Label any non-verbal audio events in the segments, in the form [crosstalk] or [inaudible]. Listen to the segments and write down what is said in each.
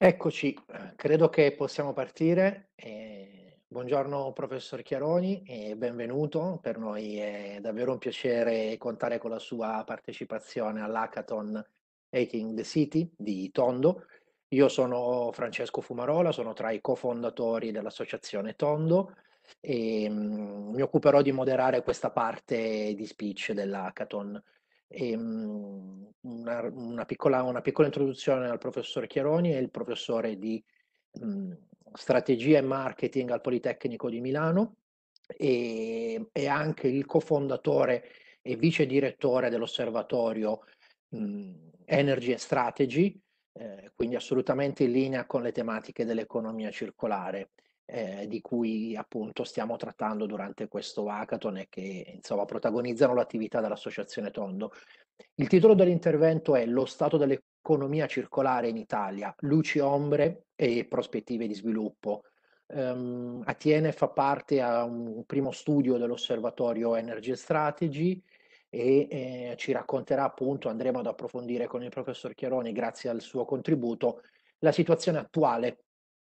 Eccoci, credo che possiamo partire. Eh, buongiorno professor Chiaroni e benvenuto. Per noi è davvero un piacere contare con la sua partecipazione all'hackathon Haking the City di Tondo. Io sono Francesco Fumarola, sono tra i cofondatori dell'associazione Tondo e mh, mm, mi occuperò di moderare questa parte di speech dell'hackathon. Ehm, una, una, piccola, una, piccola, introduzione al professor Chiaroni, è il professore di mh, mhmm, strategia e marketing al Politecnico di Milano ehm, e è anche il cofondatore e vice direttore dell'osservatorio mh, mhmm, Energy and Strategy, eh, quindi assolutamente in linea con le tematiche dell'economia circolare eh, di cui appunto stiamo trattando durante questo hackathon e che insomma protagonizzano l'attività dell'Associazione Tondo. Il titolo dell'intervento è Lo stato dell'economia circolare in Italia, luci, ombre e prospettive di sviluppo. Um, ehm, Atiene fa parte a un primo studio dell'osservatorio Energy Strategy e eh, ci racconterà appunto, andremo ad approfondire con il professor Chiaroni grazie al suo contributo, la situazione attuale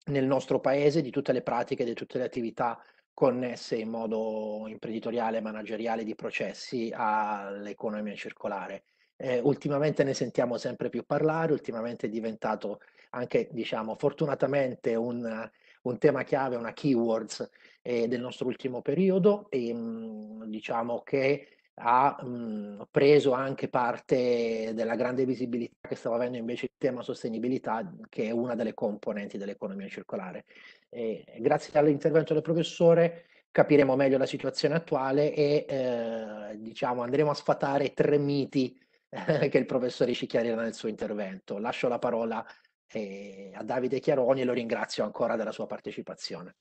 nel nostro paese di tutte le pratiche, di tutte le attività connesse in modo imprenditoriale, manageriale, di processi all'economia circolare. Eh, ultimamente ne sentiamo sempre più parlare, ultimamente è diventato anche, diciamo, fortunatamente un, un tema chiave, una keywords eh, del nostro ultimo periodo e mm, diciamo che ha mh, mhmm, preso anche parte della grande visibilità che stava avendo invece il tema sostenibilità, mhmm, che è una delle componenti dell'economia circolare. E grazie all'intervento del professore capiremo meglio la situazione attuale e eh, diciamo, andremo a sfatare tre miti [laughs] che il professore ci chiarirà nel suo intervento. Lascio la parola eh, a Davide Chiaroni e lo ringrazio ancora della sua partecipazione.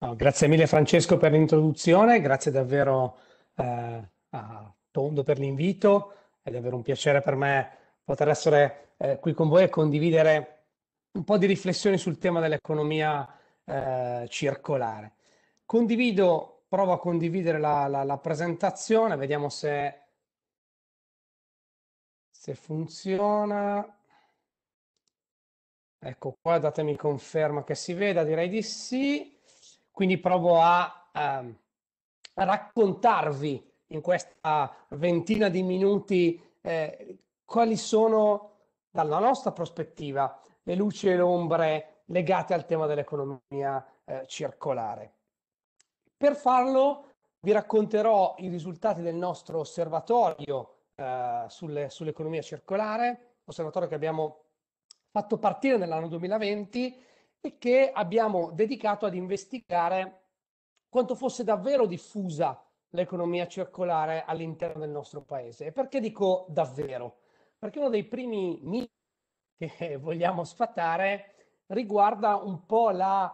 Oh, grazie mille Francesco per l'introduzione, grazie davvero eh, a Tondo per l'invito. È davvero un piacere per me poter essere eh, qui con voi e condividere un po' di riflessioni sul tema dell'economia eh, circolare. Condivido, provo a condividere la, la, la presentazione, vediamo se, se funziona. Ecco qua, datemi conferma che si veda, direi di sì. Quindi provo a, a ehm, raccontarvi in questa ventina di minuti eh, quali sono, dalla nostra prospettiva, le luci e le ombre legate al tema dell'economia eh, circolare. Per farlo vi racconterò i risultati del nostro osservatorio eh, sulle, sull'economia circolare, osservatorio che abbiamo fatto partire nell'anno 2020 e che abbiamo dedicato ad investigare quanto fosse davvero diffusa l'economia circolare all'interno del nostro paese. E perché dico davvero? Perché uno dei primi miti che [laughs] vogliamo sfatare riguarda un po' la,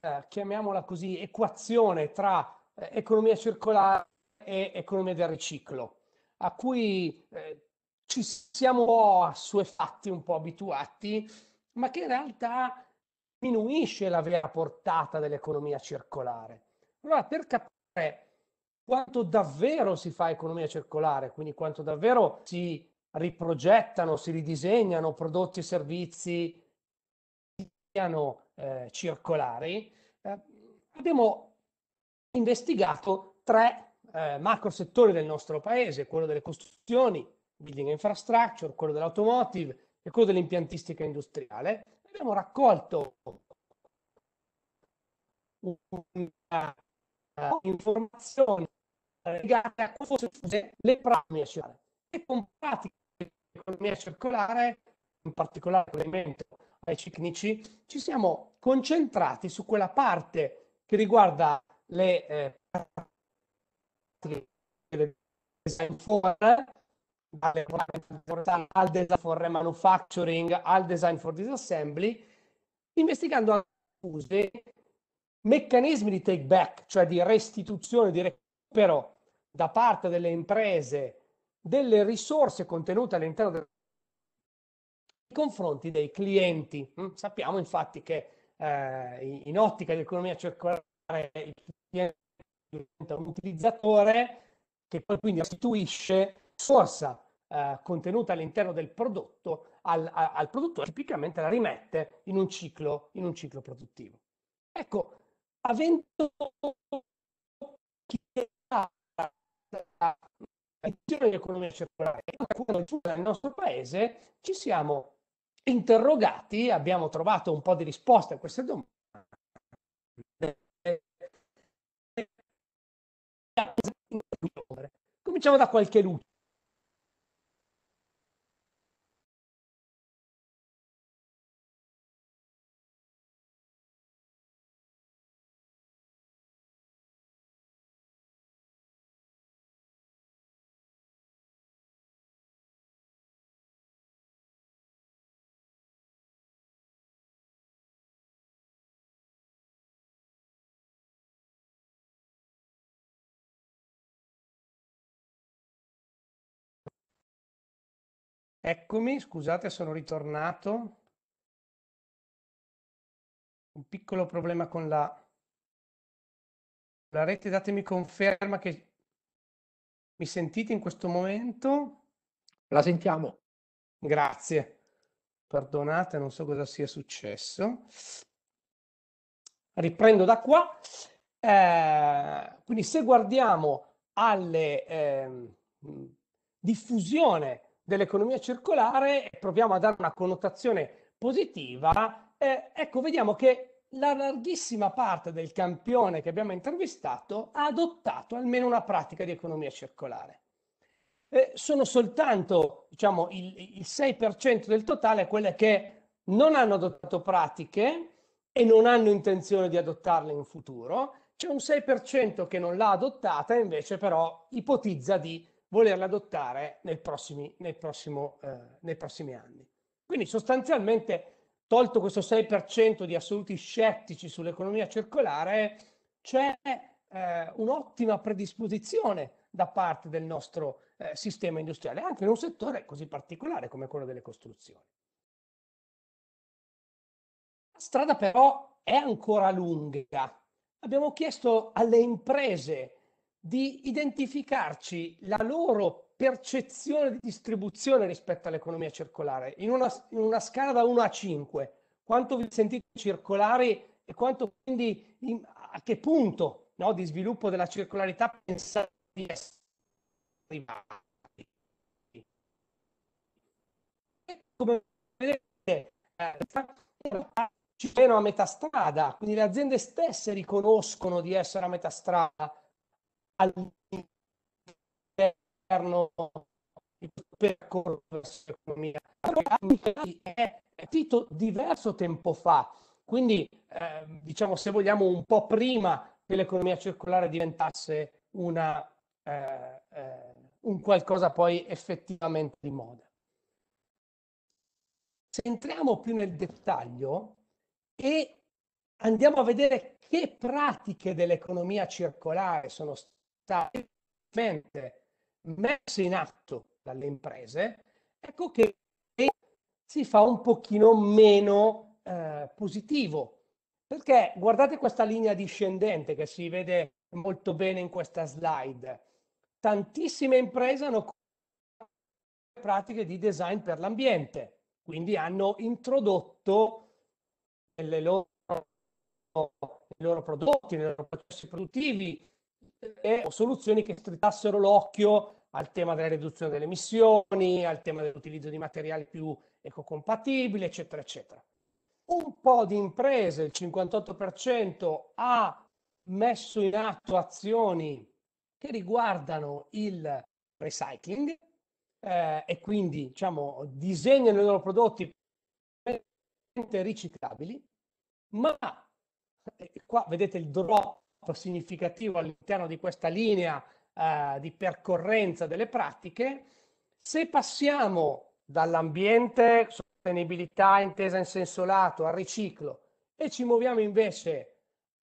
eh, chiamiamola così, equazione tra eh, economia circolare e economia del riciclo, a cui eh, ci siamo assuefatti, un po' abituati, ma che in realtà diminuisce la vera portata dell'economia circolare. Allora, per capire quanto davvero si fa economia circolare, quindi quanto davvero si riprogettano, si ridisegnano prodotti e servizi che siano eh, circolari, eh, abbiamo investigato tre eh, macro settori del nostro paese, quello delle costruzioni, building infrastructure, quello dell'automotive e quello dell'impiantistica industriale, abbiamo raccolto una informazione legate a cosa fosse l'economia circolare e con pratiche dell'economia circolare, in particolare l'elemento ai ciclici, ci siamo concentrati su quella parte che riguarda le eh, pratiche del design for al design for remanufacturing, al design for disassembly, investigando anche meccanismi di take back, cioè di restituzione, di recupero da parte delle imprese delle risorse contenute all'interno dei confronti dei clienti. Mm, sappiamo infatti che eh, in ottica di economia circolare il cliente diventa un utilizzatore che poi quindi restituisce risorsa eh, contenuta all'interno del prodotto al, a, al, produttore tipicamente la rimette in un ciclo, in un ciclo produttivo. Ecco, avendo la visione dell'economia circolare nel nostro paese, ci siamo interrogati, abbiamo trovato un po' di risposte a queste domande. Cominciamo da qualche luce. Eccomi, scusate, sono ritornato. Un piccolo problema con la, la rete, datemi conferma che mi sentite in questo momento. La sentiamo. Grazie. Perdonate, non so cosa sia successo. Riprendo da qua. Eh, quindi se guardiamo alle eh, diffusione dell'economia circolare e proviamo a dare una connotazione positiva, eh, ecco, vediamo che la larghissima parte del campione che abbiamo intervistato ha adottato almeno una pratica di economia circolare. Eh, sono soltanto diciamo, il, il 6% del totale quelle che non hanno adottato pratiche e non hanno intenzione di adottarle in futuro, c'è un 6% che non l'ha adottata e invece però ipotizza di volerle adottare nei prossimi, nel prossimo, eh, nei prossimi anni. Quindi sostanzialmente, tolto questo 6% di assoluti scettici sull'economia circolare, c'è eh, un'ottima predisposizione da parte del nostro eh, sistema industriale, anche in un settore così particolare come quello delle costruzioni. La strada però è ancora lunga. Abbiamo chiesto alle imprese di identificarci la loro percezione di distribuzione rispetto all'economia circolare in una, in una scala da 1 a 5 quanto vi sentite circolari e quanto quindi in, a che punto no, di sviluppo della circolarità pensate di essere arrivati come vedete eh, ci sono a metà strada quindi le aziende stesse riconoscono di essere a metà strada all'interno di percorso dell'economia. È partito diverso tempo fa, quindi eh, diciamo se vogliamo un po' prima che l'economia circolare diventasse una, eh, eh, un qualcosa poi effettivamente di moda. Se entriamo più nel dettaglio e andiamo a vedere che pratiche dell'economia circolare sono state messe in atto dalle imprese, ecco che si fa un pochino meno eh, positivo. Perché guardate questa linea discendente che si vede molto bene in questa slide. Tantissime imprese hanno pratiche di design per l'ambiente, quindi hanno introdotto nelle loro, nei loro prodotti, nei loro processi produttivi, e soluzioni che strittassero l'occhio al tema della riduzione delle emissioni, al tema dell'utilizzo di materiali più ecocompatibili, eccetera, eccetera. Un po' di imprese, il 58%, ha messo in atto azioni che riguardano il recycling eh, e quindi diciamo, disegnano i loro prodotti riciclabili, ma eh, qua vedete il drop significativo all'interno di questa linea eh, di percorrenza delle pratiche. Se passiamo dall'ambiente, sostenibilità intesa in senso lato, al riciclo e ci muoviamo invece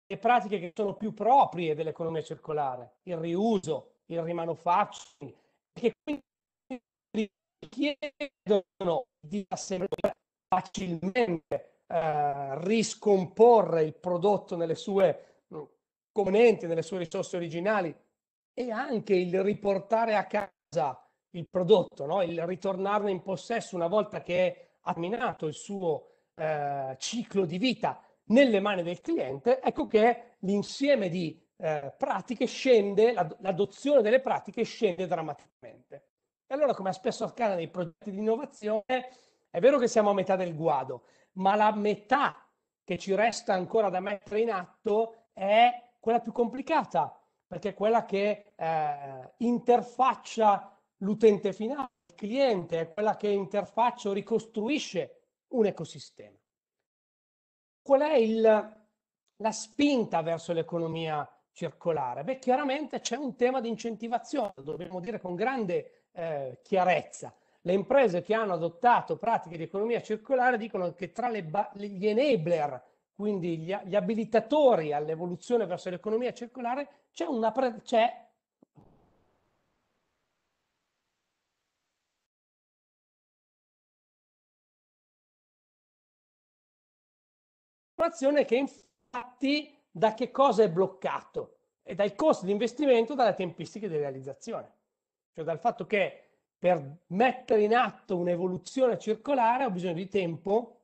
le pratiche che sono più proprie dell'economia circolare, il riuso, il rimanufacturing, che quindi richiedono di assemblare facilmente eh, riscomporre il prodotto nelle sue componenti delle sue risorse originali e anche il riportare a casa il prodotto, no? il ritornarne in possesso una volta che è terminato il suo eh, ciclo di vita nelle mani del cliente, ecco che l'insieme di eh, pratiche scende, l'adozione delle pratiche scende drammaticamente. E allora, come spesso accade nei progetti di innovazione, è vero che siamo a metà del guado, ma la metà che ci resta ancora da mettere in atto è quella più complicata, perché è quella che eh, interfaccia l'utente finale, il cliente, è quella che interfaccia o ricostruisce un ecosistema. Qual è il, la spinta verso l'economia circolare? Beh, chiaramente c'è un tema di incentivazione, dobbiamo dire con grande eh, chiarezza. Le imprese che hanno adottato pratiche di economia circolare dicono che tra le, gli enabler quindi gli, gli abilitatori all'evoluzione verso l'economia circolare, c'è una... Pre- c'è che infatti da che cosa è bloccato? E dai costi di investimento, dalle tempistiche di realizzazione. Cioè dal fatto che per mettere in atto un'evoluzione circolare ho bisogno di tempo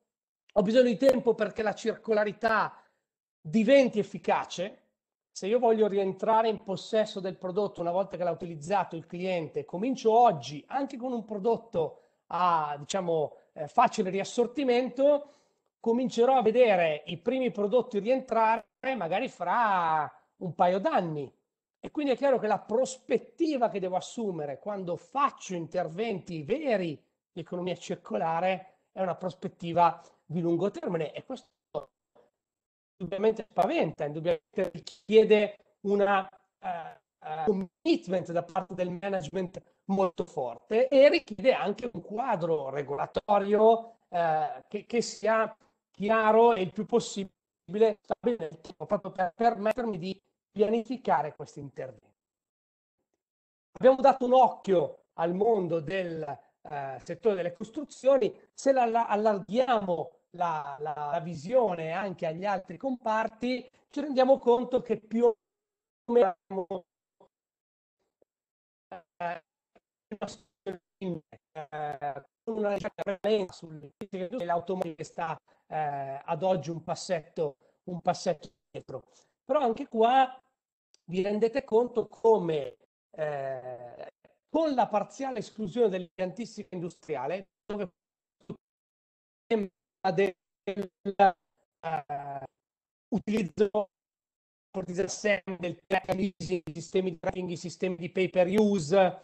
ho bisogno di tempo perché la circolarità diventi efficace, se io voglio rientrare in possesso del prodotto una volta che l'ha utilizzato il cliente, comincio oggi anche con un prodotto a diciamo eh, facile riassortimento, comincerò a vedere i primi prodotti rientrare magari fra un paio d'anni. E quindi è chiaro che la prospettiva che devo assumere quando faccio interventi veri di economia circolare è una prospettiva di lungo termine e questo indubbiamente spaventa, indubbiamente richiede una uh, commitment da parte del management molto forte e richiede anche un quadro regolatorio uh, che, che, sia chiaro e il più possibile stabilito, proprio per permettermi di pianificare questi interventi. Abbiamo dato un occhio al mondo del uh, settore delle costruzioni, se la, la allarghiamo la, la, la visione anche agli altri comparti, ci rendiamo conto che più o meno eh, eh, con una ricerca sull'automobile l'automobile sta eh, ad oggi un passetto, un passetto dietro. Però anche qua vi rendete conto come eh, con la parziale esclusione dell'antistica industriale, dove dell'utilizzo eh, uh, del track i sistemi di tracking, i sistemi di pay per use,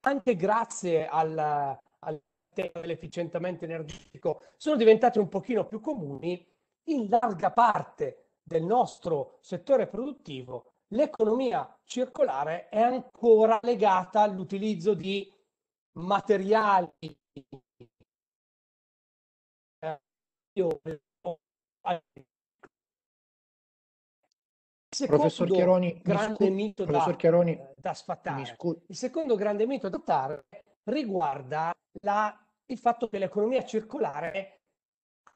anche grazie al, al tema dell'efficientamento energetico, sono diventati un pochino più comuni in larga parte del nostro settore produttivo l'economia circolare è ancora legata all'utilizzo di materiali eh, secondo professor Chiaroni, grande eh, mito da, Chiaroni, da sfatare. Il secondo grande mito da sfatare riguarda la, il fatto che l'economia circolare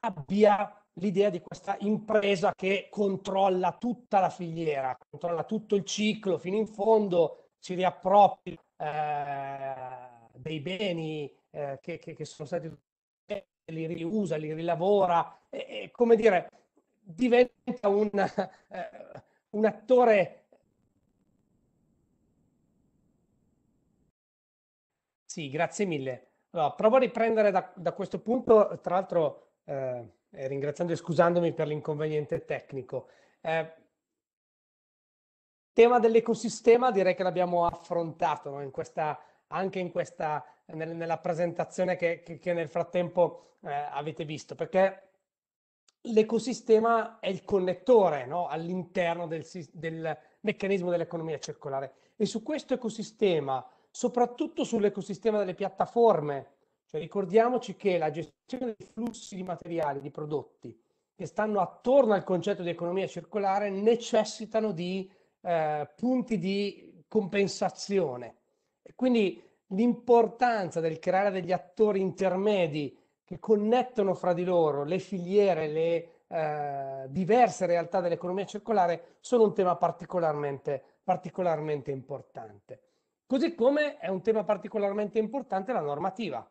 abbia l'idea di questa impresa che controlla tutta la filiera, controlla tutto il ciclo fino in fondo, si riappropri eh, dei beni eh, che, che, che sono stati li riusa, li rilavora, e, e, come dire, diventa un, [laughs] eh, un attore. Sì, grazie mille. Allora, provo a riprendere da, da questo punto, tra l'altro eh, eh, ringraziando e scusandomi per l'inconveniente tecnico. Eh, tema dell'ecosistema direi che l'abbiamo affrontato no? in questa, anche in questa nel, nella presentazione che, che, che nel frattempo eh, avete visto, perché l'ecosistema è il connettore no? all'interno del, del meccanismo dell'economia circolare e su questo ecosistema, soprattutto sull'ecosistema delle piattaforme, cioè ricordiamoci che la gestione dei flussi di materiali, di prodotti che stanno attorno al concetto di economia circolare necessitano di eh, punti di compensazione. E quindi l'importanza del creare degli attori intermedi che connettono fra di loro le filiere, le eh, diverse realtà dell'economia circolare, sono un tema particolarmente, particolarmente importante. Così come è un tema particolarmente importante la normativa.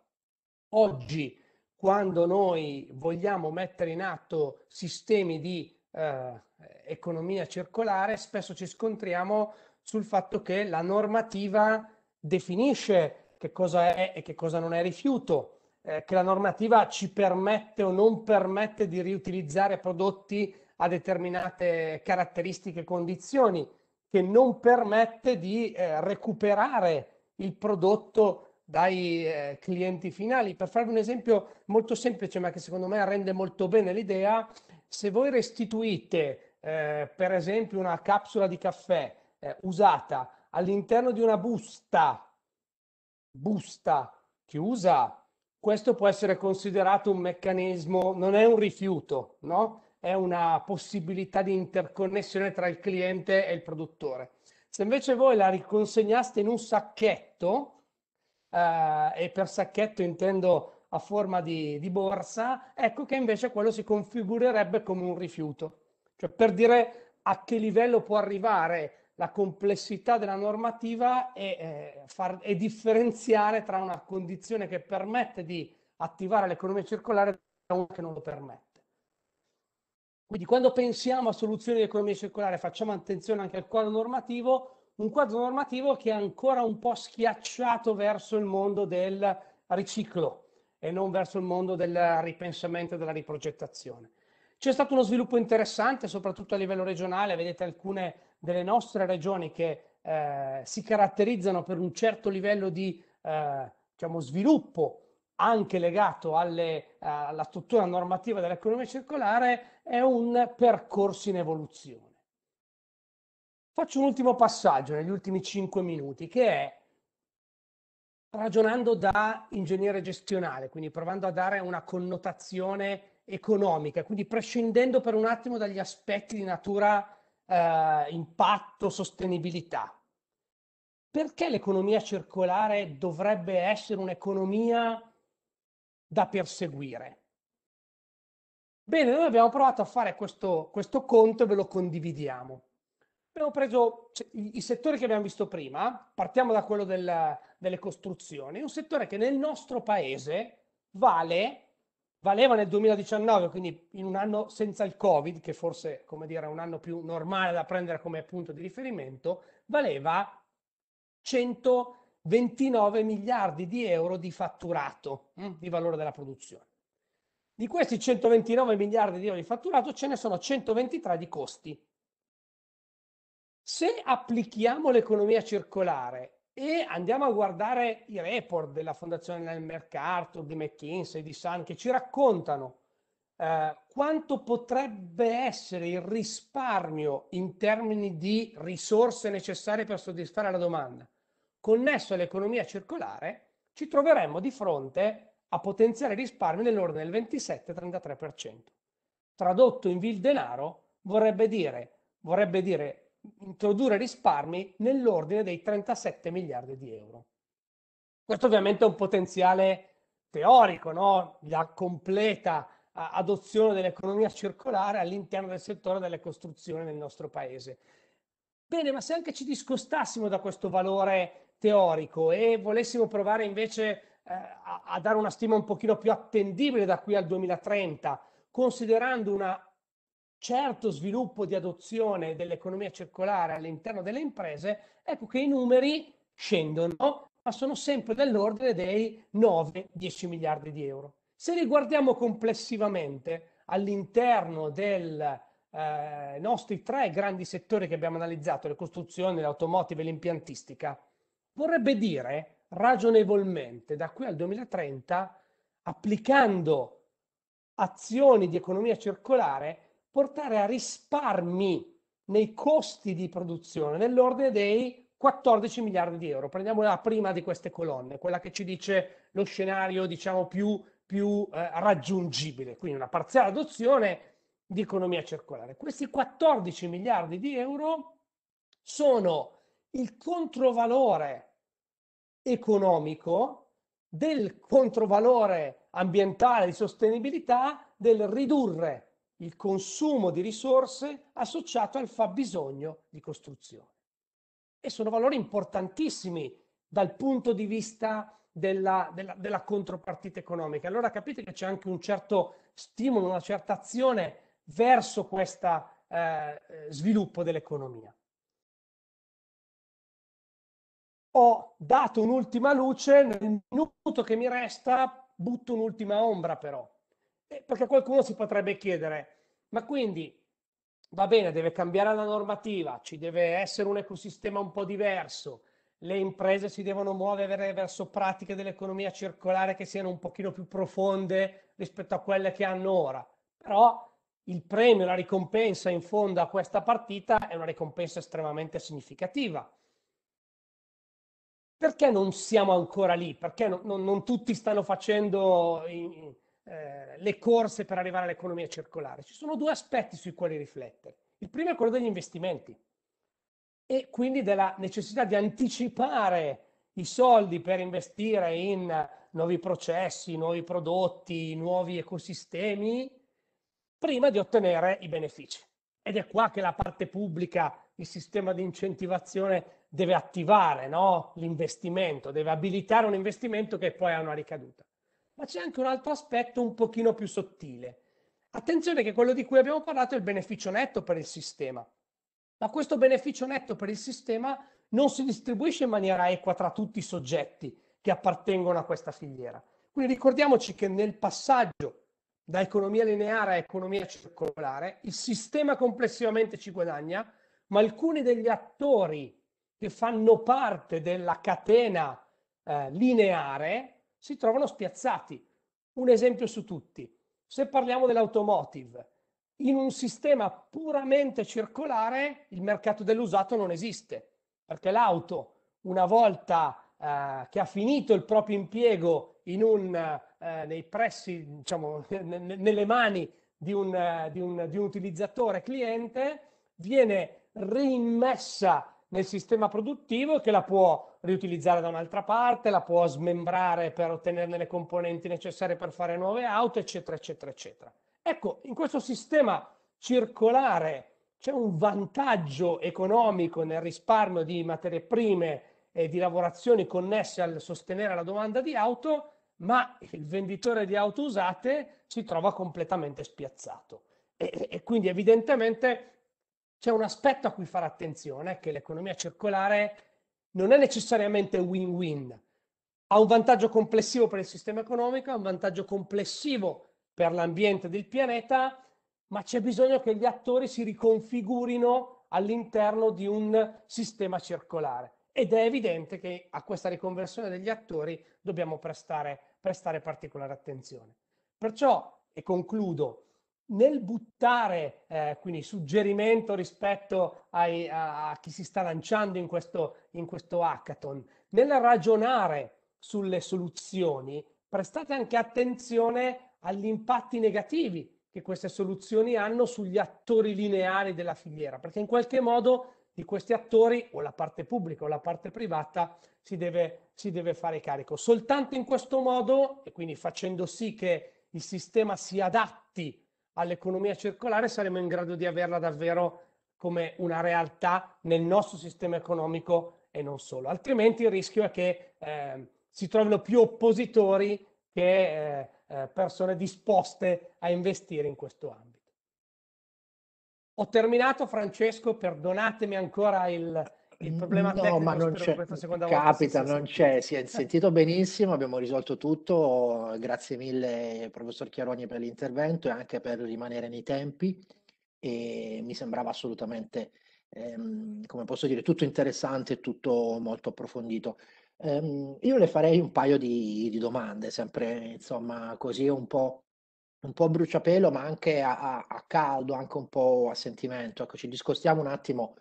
Oggi, quando noi vogliamo mettere in atto sistemi di eh, economia circolare, spesso ci scontriamo sul fatto che la normativa definisce che cosa è e che cosa non è rifiuto, eh, che la normativa ci permette o non permette di riutilizzare prodotti a determinate caratteristiche e condizioni, che non permette di eh, recuperare il prodotto dai eh, clienti finali. Per farvi un esempio molto semplice, ma che secondo me rende molto bene l'idea, se voi restituite eh, per esempio una capsula di caffè eh, usata all'interno di una busta, busta chiusa, questo può essere considerato un meccanismo, non è un rifiuto, no? È una possibilità di interconnessione tra il cliente e il produttore. Se invece voi la riconsegnaste in un sacchetto, eh, e per sacchetto intendo a forma di, di borsa, ecco che invece quello si configurerebbe come un rifiuto. Cioè per dire a che livello può arrivare la complessità della normativa e, eh, far, e differenziare tra una condizione che permette di attivare l'economia circolare e una che non lo permette. Quindi quando pensiamo a soluzioni di economia circolare facciamo attenzione anche al quadro normativo, un quadro normativo che è ancora un po' schiacciato verso il mondo del riciclo e non verso il mondo del ripensamento e della riprogettazione. C'è stato uno sviluppo interessante, soprattutto a livello regionale, vedete alcune delle nostre regioni che eh, si caratterizzano per un certo livello di eh, diciamo, sviluppo anche legato alle, eh, alla struttura normativa dell'economia circolare è un percorso in evoluzione. Faccio un ultimo passaggio negli ultimi cinque minuti che è ragionando da ingegnere gestionale, quindi provando a dare una connotazione economica, quindi prescindendo per un attimo dagli aspetti di natura eh, impatto, sostenibilità. Perché l'economia circolare dovrebbe essere un'economia da perseguire? Bene, noi abbiamo provato a fare questo, questo conto e ve lo condividiamo. Abbiamo preso i, i settori che abbiamo visto prima, partiamo da quello del, delle costruzioni, un settore che nel nostro paese vale valeva nel 2019, quindi in un anno senza il Covid, che forse come dire, è un anno più normale da prendere come punto di riferimento, valeva 129 miliardi di euro di fatturato mm, di valore della produzione. Di questi 129 miliardi di euro di fatturato ce ne sono 123 di costi. Se applichiamo l'economia circolare e andiamo a guardare i report della Fondazione del Mercato, di McKinsey, di Sun, che ci raccontano eh, quanto potrebbe essere il risparmio in termini di risorse necessarie per soddisfare la domanda. Connesso all'economia circolare, ci troveremmo di fronte a potenziali risparmi nell'ordine del 27-33%. Tradotto in vil denaro vorrebbe dire, vorrebbe dire introdurre risparmi nell'ordine dei 37 miliardi di euro. Questo ovviamente è un potenziale teorico, no? la completa adozione dell'economia circolare all'interno del settore delle costruzioni nel nostro paese. Bene, ma se anche ci discostassimo da questo valore teorico e volessimo provare invece eh, a, a dare una stima un pochino più attendibile da qui al 2030, considerando una certo sviluppo di adozione dell'economia circolare all'interno delle imprese, ecco che i numeri scendono, ma sono sempre dell'ordine dei 9-10 miliardi di euro. Se li guardiamo complessivamente all'interno dei eh, nostri tre grandi settori che abbiamo analizzato, le costruzioni, l'automotive e l'impiantistica, vorrebbe dire ragionevolmente da qui al 2030, applicando azioni di economia circolare, portare a risparmi nei costi di produzione nell'ordine dei 14 miliardi di euro. Prendiamo la prima di queste colonne, quella che ci dice lo scenario diciamo più, più eh, raggiungibile, quindi una parziale adozione di economia circolare. Questi 14 miliardi di euro sono il controvalore economico del controvalore ambientale di sostenibilità del ridurre il consumo di risorse associato al fabbisogno di costruzione. E sono valori importantissimi dal punto di vista della, della, della contropartita economica. Allora capite che c'è anche un certo stimolo, una certa azione verso questo eh, sviluppo dell'economia. Ho dato un'ultima luce, nel minuto che mi resta butto un'ultima ombra però eh, perché qualcuno si potrebbe chiedere ma quindi va bene, deve cambiare la normativa, ci deve essere un ecosistema un po' diverso, le imprese si devono muovere verso pratiche dell'economia circolare che siano un pochino più profonde rispetto a quelle che hanno ora. Però il premio, la ricompensa in fondo a questa partita è una ricompensa estremamente significativa. Perché non siamo ancora lì? Perché non, non, non tutti stanno facendo... In, eh, le corse per arrivare all'economia circolare. Ci sono due aspetti sui quali riflettere. Il primo è quello degli investimenti e quindi della necessità di anticipare i soldi per investire in nuovi processi, nuovi prodotti, nuovi ecosistemi, prima di ottenere i benefici. Ed è qua che la parte pubblica, il sistema di incentivazione deve attivare no? l'investimento, deve abilitare un investimento che poi ha una ricaduta ma c'è anche un altro aspetto un pochino più sottile. Attenzione che quello di cui abbiamo parlato è il beneficio netto per il sistema, ma questo beneficio netto per il sistema non si distribuisce in maniera equa tra tutti i soggetti che appartengono a questa filiera. Quindi ricordiamoci che nel passaggio da economia lineare a economia circolare, il sistema complessivamente ci guadagna, ma alcuni degli attori che fanno parte della catena eh, lineare si trovano spiazzati. Un esempio su tutti. Se parliamo dell'automotive, in un sistema puramente circolare il mercato dell'usato non esiste, perché l'auto una volta eh, che ha finito il proprio impiego in un, eh, nei pressi, diciamo, [laughs] nelle mani di un, eh, di, un, di un utilizzatore cliente, viene reimmessa nel sistema produttivo e che la può riutilizzare da un'altra parte, la può smembrare per ottenerne le componenti necessarie per fare nuove auto, eccetera, eccetera, eccetera. Ecco, in questo sistema circolare c'è un vantaggio economico nel risparmio di materie prime e di lavorazioni connesse al sostenere la domanda di auto, ma il venditore di auto usate si trova completamente spiazzato. E, e quindi evidentemente c'è un aspetto a cui fare attenzione, che l'economia circolare non è necessariamente win-win. Ha un vantaggio complessivo per il sistema economico, ha un vantaggio complessivo per l'ambiente del pianeta, ma c'è bisogno che gli attori si riconfigurino all'interno di un sistema circolare. Ed è evidente che a questa riconversione degli attori dobbiamo prestare, prestare particolare attenzione. Perciò, e concludo, nel buttare eh, quindi suggerimento rispetto ai, a, a, chi si sta lanciando in questo, in questo hackathon, nel ragionare sulle soluzioni, prestate anche attenzione agli impatti negativi che queste soluzioni hanno sugli attori lineari della filiera, perché in qualche modo di questi attori o la parte pubblica o la parte privata si deve, si deve fare carico. Soltanto in questo modo, e quindi facendo sì che il sistema si adatti all'economia circolare saremo in grado di averla davvero come una realtà nel nostro sistema economico e non solo. Altrimenti il rischio è che eh, si trovino più oppositori che eh, eh, persone disposte a investire in questo ambito. Ho terminato Francesco, perdonatemi ancora il, il problema no, ma non c'è, capita, non c'è, si è sentito benissimo, abbiamo risolto tutto, grazie mille professor Chiaroni per l'intervento e anche per rimanere nei tempi e mi sembrava assolutamente, ehm, come posso dire, tutto interessante, e tutto molto approfondito. Ehm, io le farei un paio di, di, domande, sempre insomma così un po', un po' bruciapelo ma anche a, a, a caldo, anche un po' a sentimento, ecco ci discostiamo un attimo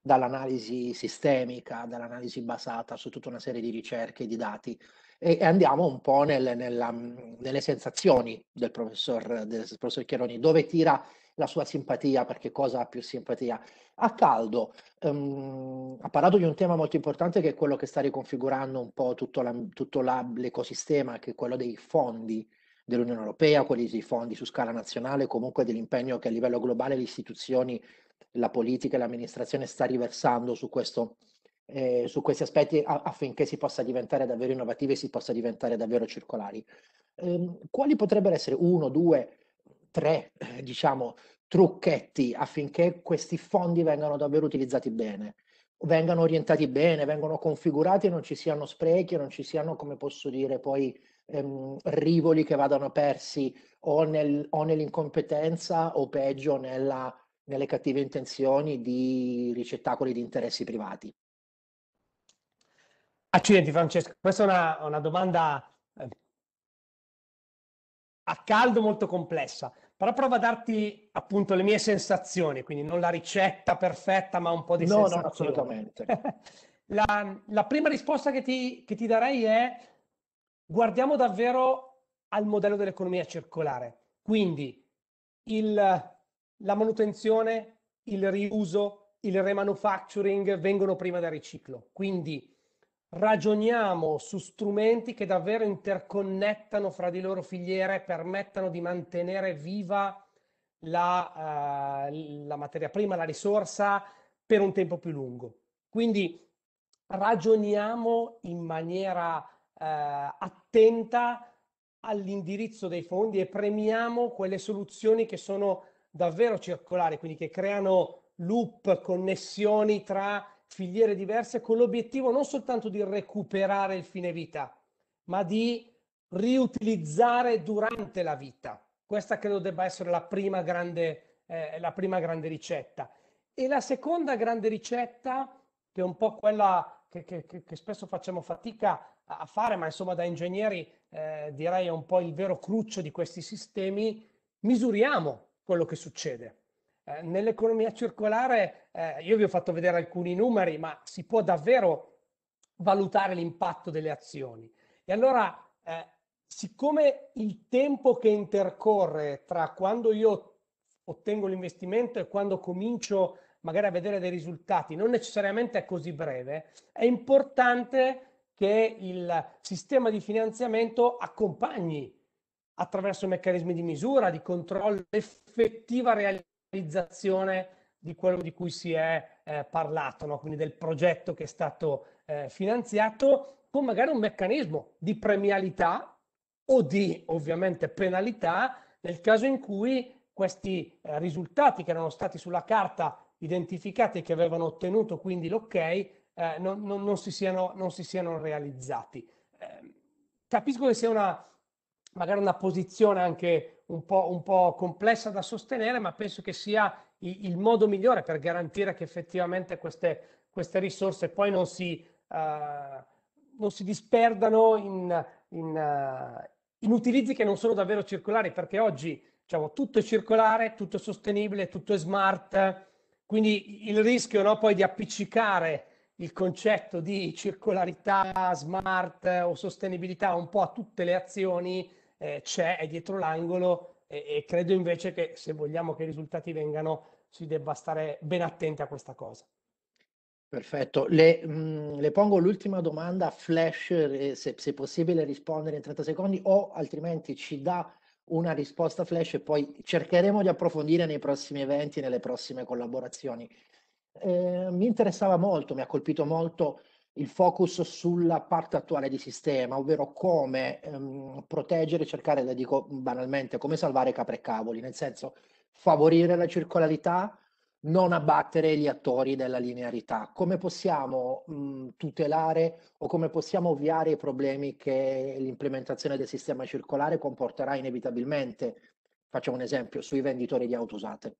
dall'analisi sistemica, dall'analisi basata su tutta una serie di ricerche e di dati e, e andiamo un po' nel, nella, nelle sensazioni del professor, del professor Chieroni, dove tira la sua simpatia, perché cosa ha più simpatia. A caldo um, ha parlato di un tema molto importante che è quello che sta riconfigurando un po' tutto, la, tutto la, l'ecosistema, che è quello dei fondi dell'Unione Europea, quelli dei fondi su scala nazionale, comunque dell'impegno che a livello globale le istituzioni la politica e l'amministrazione sta riversando su, questo, eh, su questi aspetti affinché si possa diventare davvero innovativi e si possa diventare davvero circolari. Eh, quali potrebbero essere uno, due, tre, eh, diciamo, trucchetti affinché questi fondi vengano davvero utilizzati bene? vengano orientati bene, vengano configurati e non ci siano sprechi, non ci siano, come posso dire, poi ehm, rivoli che vadano persi o, nel, o nell'incompetenza o peggio nella nelle cattive intenzioni di ricettacoli di interessi privati. Accidenti Francesco, questa è una, una domanda eh, a caldo molto complessa, però provo a darti appunto le mie sensazioni, quindi non la ricetta perfetta, ma un po' di no, sensazioni. No, assolutamente. [laughs] la, la, prima risposta che ti, che ti darei è guardiamo davvero al modello dell'economia circolare, quindi il la manutenzione, il riuso, il remanufacturing vengono prima del riciclo. Quindi ragioniamo su strumenti che davvero interconnettano fra di loro filiere, permettano di mantenere viva la, uh, la materia prima, la risorsa per un tempo più lungo. Quindi ragioniamo in maniera uh, attenta all'indirizzo dei fondi e premiamo quelle soluzioni che sono davvero circolari, quindi che creano loop, connessioni tra filiere diverse con l'obiettivo non soltanto di recuperare il fine vita, ma di riutilizzare durante la vita. Questa credo debba essere la prima grande, eh, la prima grande ricetta. E la seconda grande ricetta, che è un po' quella che, che, che spesso facciamo fatica a fare, ma insomma da ingegneri eh, direi è un po' il vero cruccio di questi sistemi, misuriamo quello che succede. Eh, nell'economia circolare, eh, io vi ho fatto vedere alcuni numeri, ma si può davvero valutare l'impatto delle azioni. E allora, eh, siccome il tempo che intercorre tra quando io ottengo l'investimento e quando comincio magari a vedere dei risultati non necessariamente è così breve, è importante che il sistema di finanziamento accompagni attraverso meccanismi di misura, di controllo, l'effettiva realizzazione di quello di cui si è eh, parlato, no? quindi del progetto che è stato eh, finanziato, con magari un meccanismo di premialità o di ovviamente penalità nel caso in cui questi eh, risultati che erano stati sulla carta identificati e che avevano ottenuto quindi l'ok non, eh, non, non, non, si siano, realizzati. Ehm, capisco che sia una, magari una posizione anche un po', un po', complessa da sostenere, ma penso che sia il, modo migliore per garantire che effettivamente queste, queste risorse poi non si, uh, non si disperdano in, in, uh, in, utilizzi che non sono davvero circolari, perché oggi diciamo, tutto è circolare, tutto è sostenibile, tutto è smart, quindi il rischio no, poi di appiccicare il concetto di circolarità, smart o sostenibilità un po' a tutte le azioni eh, c'è, è dietro l'angolo e, e credo invece che se vogliamo che i risultati vengano si debba stare ben attenti a questa cosa. Perfetto, le, mh, mm, le, pongo l'ultima domanda flash, eh, se, se, possibile rispondere in 30 secondi o altrimenti ci dà una risposta flash e poi cercheremo di approfondire nei prossimi eventi, nelle prossime collaborazioni. Eh, mi interessava molto, mi ha colpito molto il focus sulla parte attuale di sistema, ovvero come ehm, proteggere, cercare, la dico banalmente, come salvare capre e cavoli, nel senso favorire la circolarità, non abbattere gli attori della linearità. Come possiamo mh, mhmm, tutelare o come possiamo ovviare i problemi che l'implementazione del sistema circolare comporterà inevitabilmente? Facciamo un esempio sui venditori di auto usate.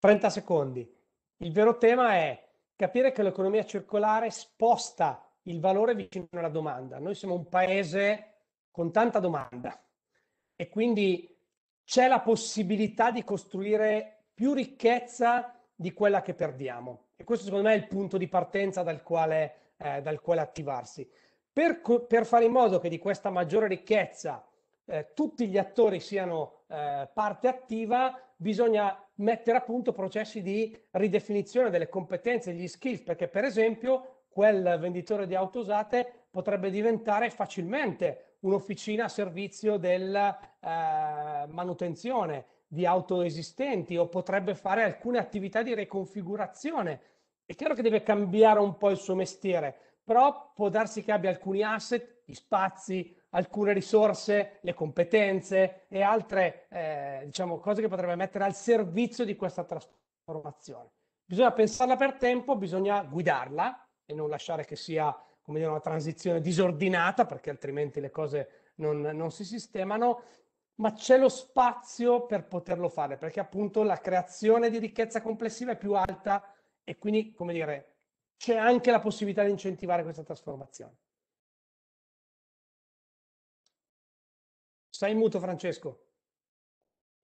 30 secondi. Il vero tema è capire che l'economia circolare sposta il valore vicino alla domanda. Noi siamo un paese con tanta domanda e quindi c'è la possibilità di costruire più ricchezza di quella che perdiamo. E questo secondo me è il punto di partenza dal quale, eh, dal quale attivarsi. Per, per, fare in modo che di questa maggiore ricchezza eh, tutti gli attori siano eh, parte attiva, bisogna mettere a punto processi di ridefinizione delle competenze, degli skills, perché per esempio quel venditore di auto usate potrebbe diventare facilmente un'officina a servizio della eh, manutenzione di auto esistenti o potrebbe fare alcune attività di riconfigurazione. È chiaro che deve cambiare un po' il suo mestiere, però può darsi che abbia alcuni asset, gli spazi, alcune risorse, le competenze e altre eh, diciamo, cose che potrebbe mettere al servizio di questa trasformazione. Bisogna pensarla per tempo, bisogna guidarla e non lasciare che sia come dire, una transizione disordinata perché altrimenti le cose non, non si sistemano, ma c'è lo spazio per poterlo fare perché appunto la creazione di ricchezza complessiva è più alta e quindi, come dire, c'è anche la possibilità di incentivare questa trasformazione. Sei in muto, Francesco.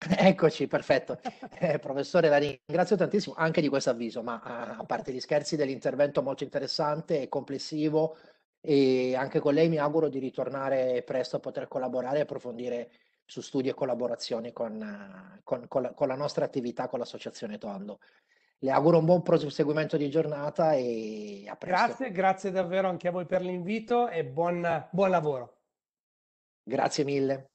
[laughs] Eccoci, perfetto. Eh, professore, la ringrazio tantissimo anche di questo avviso, ma ah, a parte gli scherzi dell'intervento molto interessante e complessivo, e anche con lei mi auguro di ritornare presto a poter collaborare e approfondire su studi e collaborazioni con, con, con, la, con la, nostra attività, con l'associazione Tondo. Le auguro un buon proseguimento di giornata e a presto. Grazie, grazie davvero anche a voi per l'invito e buon, buon lavoro. Grazie mille.